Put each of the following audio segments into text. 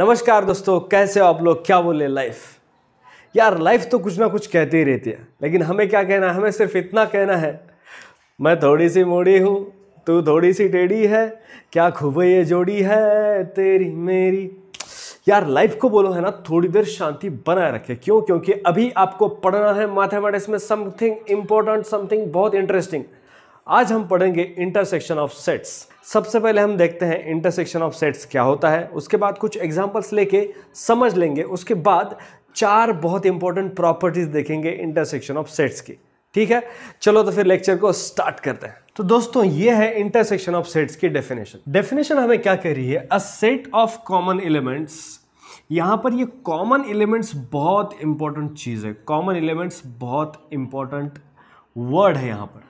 नमस्कार दोस्तों कैसे हो आप लोग क्या बोले लाइफ यार लाइफ तो कुछ ना कुछ कहती ही रहती है लेकिन हमें क्या कहना है हमें सिर्फ इतना कहना है मैं थोड़ी सी मोड़ी हूँ तू थोड़ी सी टेढ़ी है क्या खूब ये जोड़ी है तेरी मेरी यार लाइफ को बोलो है ना थोड़ी देर शांति बनाए रखे क्यों क्योंकि अभी आपको पढ़ना है मैथमेटिक्स में समथिंग इंपॉर्टेंट समथिंग बहुत इंटरेस्टिंग आज हम पढ़ेंगे इंटरसेक्शन ऑफ सेट्स सबसे पहले हम देखते हैं इंटरसेक्शन ऑफ सेट्स क्या होता है उसके बाद कुछ एग्जाम्पल्स लेके समझ लेंगे उसके बाद चार बहुत इंपॉर्टेंट प्रॉपर्टीज देखेंगे इंटरसेक्शन ऑफ सेट्स की ठीक है चलो तो फिर लेक्चर को स्टार्ट करते हैं तो दोस्तों ये है इंटरसेक्शन ऑफ सेट्स की डेफिनेशन डेफिनेशन हमें क्या कह रही है a set of common elements यहाँ पर ये कॉमन एलिमेंट्स बहुत इंपॉर्टेंट चीज़ है कॉमन एलिमेंट्स बहुत इंपॉर्टेंट वर्ड है यहाँ पर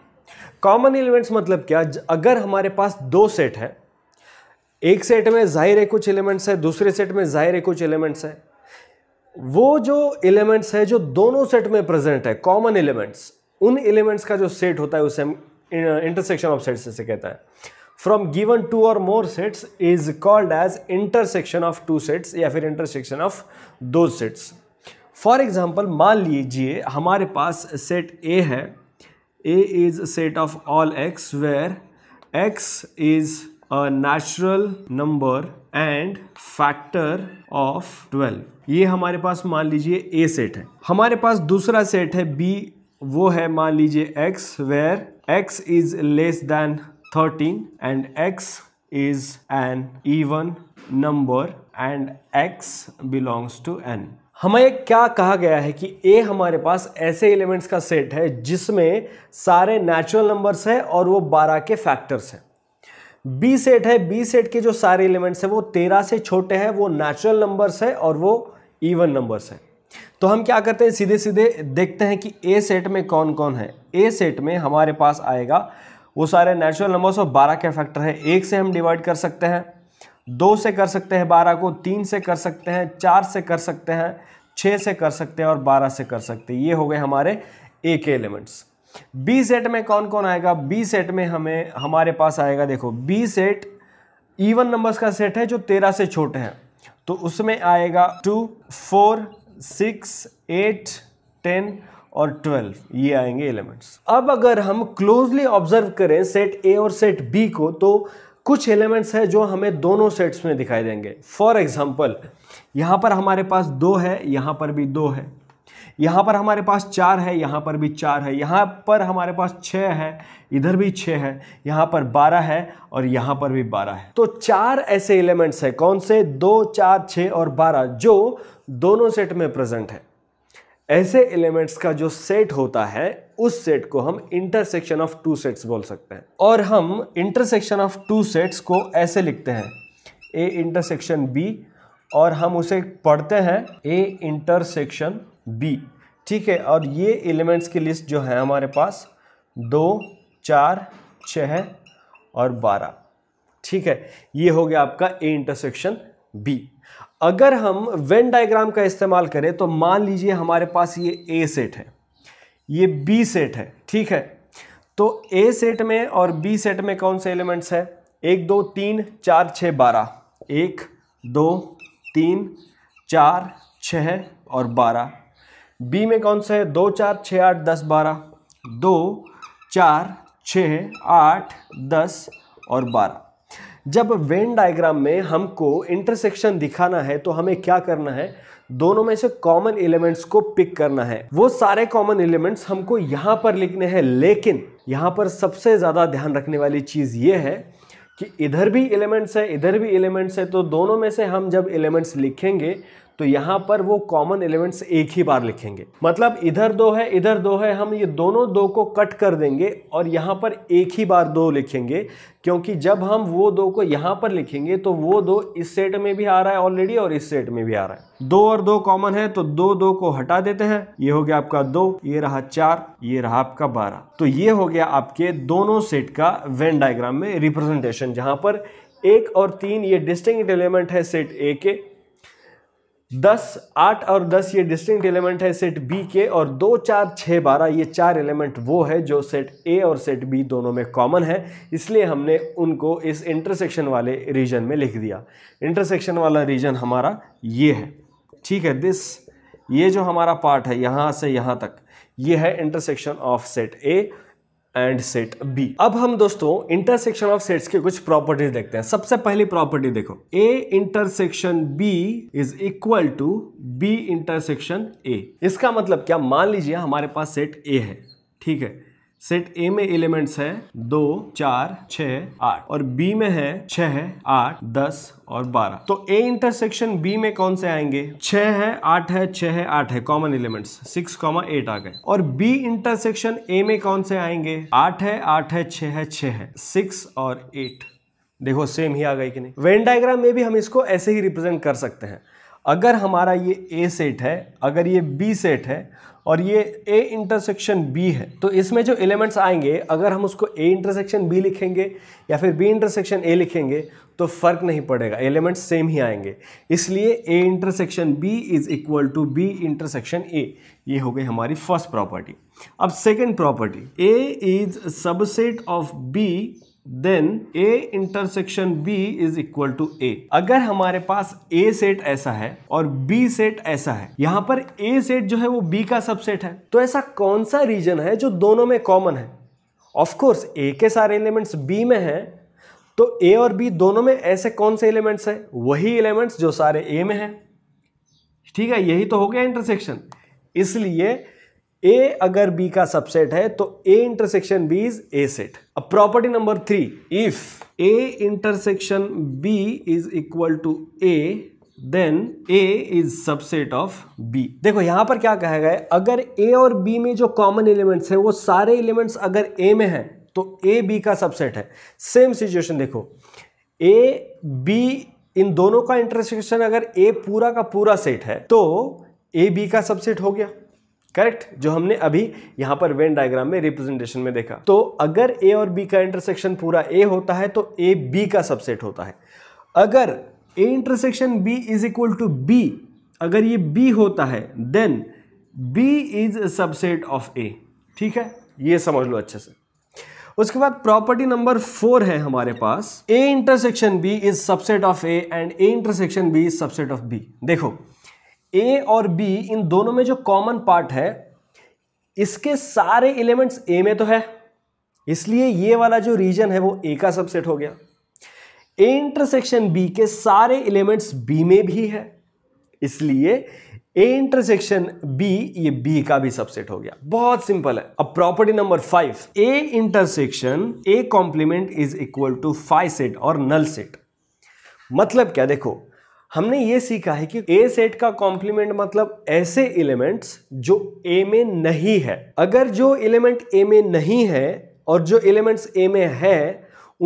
कॉमन एलिमेंट्स मतलब क्या अगर हमारे पास दो सेट है एक सेट में जाहिर है कुछ एलिमेंट्स है दूसरे सेट में जाहिर है कुछ एलिमेंट्स है वो जो एलिमेंट्स है जो दोनों सेट में प्रेजेंट है कॉमन एलिमेंट्स उन एलिमेंट्स का जो सेट होता है उसे हम इंटरसेक्शन ऑफ सेट्स से कहता है फ्रॉम गिवन टू और more sets is called as intersection of two sets या फिर इंटरसेक्शन ऑफ दो सेट्स फॉर एग्जाम्पल मान लीजिए हमारे पास सेट ए है A is a set of all x where x is a natural number and factor of 12. ये हमारे पास मान लीजिए A सेट है हमारे पास दूसरा सेट है B वो है मान लीजिए x where x is less than 13 and x is an even number and x belongs to n. हमें क्या कहा गया है कि ए हमारे पास ऐसे एलिमेंट्स का सेट है जिसमें सारे नेचुरल नंबर्स हैं और वो बारह के फैक्टर्स हैं बी सेट है बी सेट के जो सारे एलिमेंट्स हैं वो तेरह से छोटे हैं वो नेचुरल नंबर्स है और वो इवन नंबर्स हैं तो हम क्या करते हैं सीधे सीधे देखते हैं कि ए सेट में कौन कौन है ए सेट में हमारे पास आएगा वो सारे नेचुरल नंबर्स और बारह के फैक्टर हैं एक से हम डिवाइड कर सकते हैं दो से कर सकते हैं बारह को तीन से कर सकते हैं चार से कर सकते हैं छः से कर सकते हैं और बारह से कर सकते हैं ये हो गए हमारे ए के एलिमेंट्स बी सेट में कौन कौन आएगा बी सेट में हमें हमारे पास आएगा देखो बी सेट इवन नंबर्स का सेट है जो तेरह से छोटे हैं तो उसमें आएगा two four six eight ten और ट्वेल्व ये आएंगे एलिमेंट्स अब अगर हम क्लोजली ऑब्जर्व करें सेट ए और सेट बी को तो कुछ एलिमेंट्स हैं जो हमें दोनों सेट्स में दिखाई देंगे फॉर एग्जाम्पल यहाँ पर हमारे पास दो है यहाँ पर भी दो है यहाँ पर हमारे पास चार है यहाँ पर भी चार है यहाँ पर हमारे पास छः है इधर भी छः है यहाँ पर बारह है और यहाँ पर भी बारह है तो चार ऐसे एलिमेंट्स हैं कौन से दो चार छः और बारह जो दोनों सेट में प्रेजेंट है ऐसे एलिमेंट्स का जो सेट होता है उस सेट को हम इंटरसेक्शन ऑफ टू सेट्स बोल सकते हैं और हम इंटरसेक्शन ऑफ टू सेट्स को ऐसे लिखते हैं ए इंटरसेक्शन बी और हम उसे पढ़ते हैं ए इंटरसेक्शन बी ठीक है और ये एलिमेंट्स की लिस्ट जो है हमारे पास दो चार छः और बारह ठीक है ये हो गया आपका ए इंटरसेक्शन बी अगर हम वेन डायग्राम का इस्तेमाल करें तो मान लीजिए हमारे पास ये ए सेट है ये बी सेट है ठीक है तो ए सेट में और बी सेट में कौन से एलिमेंट्स हैं एक दो तीन चार छ बारह एक दो तीन चार छ और बारह बी में कौन सा है दो चार छः आठ दस बारह दो चार छ आठ दस और बारह जब वेन डायग्राम में हमको इंटरसेक्शन दिखाना है तो हमें क्या करना है दोनों में से कॉमन एलिमेंट्स को पिक करना है वो सारे कॉमन एलिमेंट्स हमको यहाँ पर लिखने हैं लेकिन यहाँ पर सबसे ज़्यादा ध्यान रखने वाली चीज़ ये है कि इधर भी एलिमेंट्स है इधर भी एलिमेंट्स है तो दोनों में से हम जब एलिमेंट्स लिखेंगे तो यहाँ पर वो कॉमन एलिमेंट्स एक ही बार लिखेंगे मतलब इधर दो है इधर दो है हम ये दोनों दो को कट कर देंगे और यहां पर एक ही बार दो लिखेंगे क्योंकि जब हम वो दो को यहां पर लिखेंगे तो वो दो इस सेट में भी आ रहा है ऑलरेडी और इस सेट में भी आ रहा है दो और दो कॉमन है तो दो दो को हटा देते हैं ये हो गया आपका दो ये रहा चार ये रहा आपका बारह तो ये हो गया आपके दोनों सेट का वेन डायग्राम में रिप्रेजेंटेशन जहां पर एक और तीन ये डिस्टिंग एलिमेंट है सेट ए के दस आठ और दस ये डिस्टिंक्ट एलिमेंट है सेट बी के और दो चार छः बारह ये चार एलिमेंट वो है जो सेट ए और सेट बी दोनों में कॉमन है इसलिए हमने उनको इस इंटरसेक्शन वाले रीजन में लिख दिया इंटरसेक्शन वाला रीजन हमारा ये है ठीक है दिस ये जो हमारा पार्ट है यहाँ से यहाँ तक ये है intersection of set A and set B अब हम दोस्तों इंटरसेक्शन ऑफ सेट्स के कुछ प्रॉपर्टीज देखते हैं सबसे पहली प्रॉपर्टी देखो A intersection B is equal to B intersection A इसका मतलब क्या मान लीजिए हमारे पास सेट ए है ठीक है सेट ए में एलिमेंट्स है दो चार छ आठ और बी में है छह आठ दस और बारह तो ए इंटरसेक्शन बी में कौन से आएंगे छह है आठ है छह है आठ है common elements six comma eight आ गए और बी इंटरसेक्शन ए में कौन से आएंगे आठ है आठ है छ है छ है सिक्स और एट देखो सेम ही आ गई कि नहीं वेन डायग्राम में भी हम इसको ऐसे ही रिप्रेजेंट कर सकते हैं अगर हमारा ये ए सेट है अगर ये बी सेट है और ये ए इंटरसेक्शन बी है तो इसमें जो एलिमेंट्स आएंगे अगर हम उसको ए इंटरसेक्शन बी लिखेंगे या फिर बी इंटरसेक्शन ए लिखेंगे तो फ़र्क नहीं पड़ेगा एलिमेंट्स सेम ही आएंगे इसलिए A intersection B is equal to B intersection A ये हो गई हमारी फर्स्ट प्रॉपर्टी अब second property A is subset of B then A intersection B is equal to A अगर हमारे पास ए सेट ऐसा है और बी सेट ऐसा है यहां पर ए सेट जो है वो बी का सबसेट है तो ऐसा कौन सा रीजन है जो दोनों में कॉमन है ऑफकोर्स ए के सारे एलिमेंट्स बी में हैं तो ए और बी दोनों में ऐसे कौन से एलिमेंट्स हैं वही एलिमेंट्स जो सारे ए में हैं ठीक है यही तो हो गया इंटरसेक्शन इसलिए ए अगर बी का सबसेट है तो A intersection B is A set अब property number three if A intersection B is equal to A then A is subset of B देखो यहां पर क्या कहा गया है अगर ए और बी में जो कॉमन एलिमेंट्स है वो सारे एलिमेंट्स अगर ए में तो है तो ए बी का सबसेट है सेम सिचुएशन देखो ए बी इन दोनों का इंटरसेक्शन अगर ए पूरा का पूरा सेट है तो ए बी का सबसेट हो गया करेक्ट जो हमने अभी यहां पर वेन डायग्राम में रिप्रेजेंटेशन में देखा तो अगर ए और बी का इंटरसेक्शन पूरा ए होता है तो ए बी का सबसेट होता है अगर A intersection B is equal to B अगर ये बी होता है then B is subset of A ठीक है ये समझ लो अच्छे से उसके बाद प्रॉपर्टी नंबर फोर है हमारे पास A intersection B is subset of A and A intersection B is subset of B देखो ए और बी इन दोनों में जो कॉमन पार्ट है इसके सारे एलिमेंट्स ए में तो है इसलिए ये वाला जो रीजन है वो ए का सबसेट हो गया ए इंटरसेक्शन बी के सारे एलिमेंट्स बी में भी है इसलिए ए इंटरसेक्शन बी ये बी का भी सबसेट हो गया बहुत सिंपल है अब property number five A intersection A complement is equal to five set और नल सेट मतलब क्या देखो हमने ये सीखा है कि ए सेट का कॉम्प्लीमेंट मतलब ऐसे एलिमेंट्स जो ए में नहीं है अगर जो एलिमेंट ए में नहीं है और जो एलिमेंट्स ए में है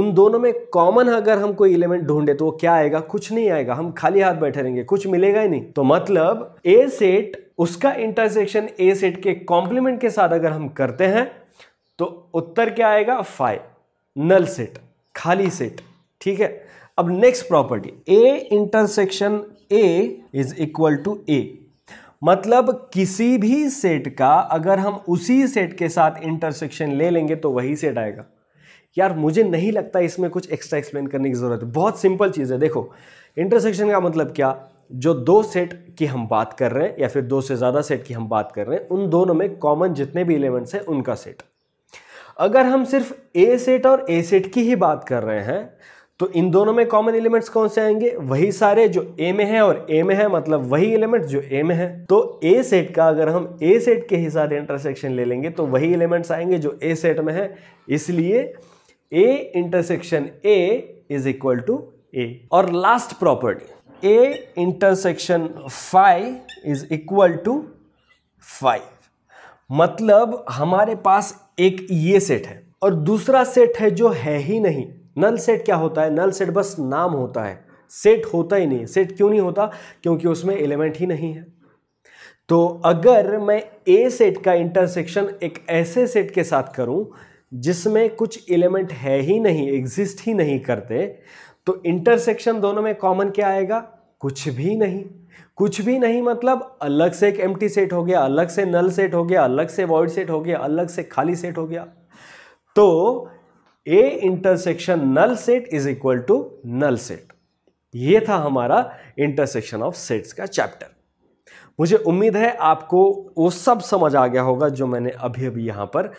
उन दोनों में कॉमन अगर हम कोई एलिमेंट ढूंढे तो वो क्या आएगा कुछ नहीं आएगा हम खाली हाथ बैठे रहेंगे कुछ मिलेगा ही नहीं तो मतलब ए सेट उसका इंटरसेक्शन ए सेट के कॉम्प्लीमेंट के साथ अगर हम करते हैं तो उत्तर क्या आएगा फाइव नल सेट खाली सेट ठीक है अब next property A intersection A is equal to A मतलब किसी भी सेट का अगर हम उसी सेट के साथ इंटरसेक्शन ले लेंगे तो वही सेट आएगा यार मुझे नहीं लगता इसमें कुछ एक्स्ट्रा एक्सप्लेन करने की ज़रूरत है बहुत सिंपल चीज़ है देखो इंटरसेक्शन का मतलब क्या जो दो सेट की हम बात कर रहे हैं या फिर दो से ज़्यादा सेट की हम बात कर रहे हैं उन दोनों में कॉमन जितने भी एलिमेंट्स हैं उनका सेट अगर हम सिर्फ ए सेट और ए सेट की ही बात कर रहे हैं तो इन दोनों में कॉमन एलिमेंट्स कौन से आएंगे वही सारे जो ए में है और ए में है मतलब वही एलिमेंट्स जो ए में है तो ए सेट का अगर हम ए सेट के हिसाब से इंटरसेक्शन ले लेंगे तो वही एलिमेंट्स आएंगे जो ए सेट में है इसलिए A intersection A is equal to A और last property A intersection five is equal to five मतलब हमारे पास एक ये सेट है और दूसरा सेट है जो है ही नहीं नल सेट क्या होता है नल सेट बस नाम होता है सेट होता ही नहीं सेट क्यों नहीं होता क्योंकि उसमें एलिमेंट ही नहीं है तो अगर मैं ए सेट का इंटरसेक्शन एक ऐसे सेट के साथ करूं जिसमें कुछ एलिमेंट है ही नहीं एग्जिस्ट ही नहीं करते तो इंटरसेक्शन दोनों में कॉमन क्या आएगा कुछ भी नहीं कुछ भी नहीं मतलब अलग से एक एम सेट हो गया अलग से नल सेट हो गया अलग से वॉइड सेट हो गया अलग से खाली सेट हो गया तो A intersection null set is equal to null set ये था हमारा इंटरसेक्शन ऑफ सेट्स का चैप्टर मुझे उम्मीद है आपको वो सब समझ आ गया होगा जो मैंने अभी अभी यहाँ पर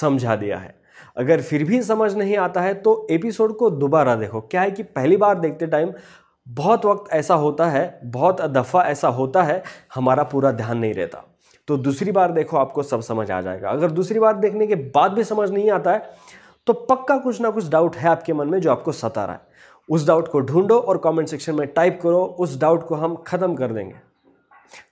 समझा दिया है अगर फिर भी समझ नहीं आता है तो एपिसोड को दोबारा देखो क्या है कि पहली बार देखते टाइम बहुत वक्त ऐसा होता है बहुत दफ़ा ऐसा होता है हमारा पूरा ध्यान नहीं रहता तो दूसरी बार देखो आपको सब समझ आ जाएगा अगर दूसरी बार देखने के बाद भी समझ नहीं आता है तो पक्का कुछ ना कुछ डाउट है आपके मन में जो आपको सता रहा है उस डाउट को ढूंढो और कमेंट सेक्शन में टाइप करो उस डाउट को हम ख़त्म कर देंगे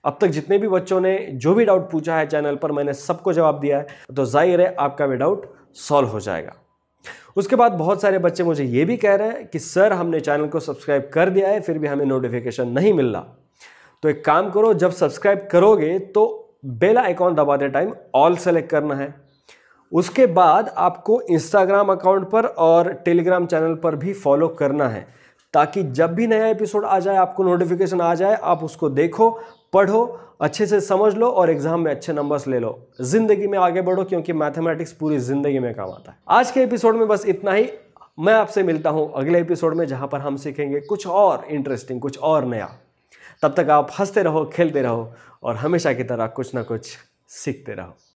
अब तक जितने भी बच्चों ने जो भी डाउट पूछा है चैनल पर मैंने सबको जवाब दिया है तो जाहिर है आपका भी डाउट सॉल्व हो जाएगा उसके बाद बहुत सारे बच्चे मुझे ये भी कह रहे हैं कि सर हमने चैनल को सब्सक्राइब कर दिया है फिर भी हमें नोटिफिकेशन नहीं मिल रहा तो एक काम करो जब सब्सक्राइब करोगे तो बेल आइकॉन दबाते टाइम ऑल सेलेक्ट करना है उसके बाद आपको इंस्टाग्राम अकाउंट पर और टेलीग्राम चैनल पर भी फॉलो करना है ताकि जब भी नया एपिसोड आ जाए आपको नोटिफिकेशन आ जाए आप उसको देखो पढ़ो अच्छे से समझ लो और एग्जाम में अच्छे नंबर्स ले लो जिंदगी में आगे बढ़ो क्योंकि मैथमेटिक्स पूरी जिंदगी में काम आता है आज के एपिसोड में बस इतना ही मैं आपसे मिलता हूँ अगले एपिसोड में जहाँ पर हम सीखेंगे कुछ और इंटरेस्टिंग कुछ और नया तब तक आप हंसते रहो खेलते रहो और हमेशा की तरह कुछ ना कुछ सीखते रहो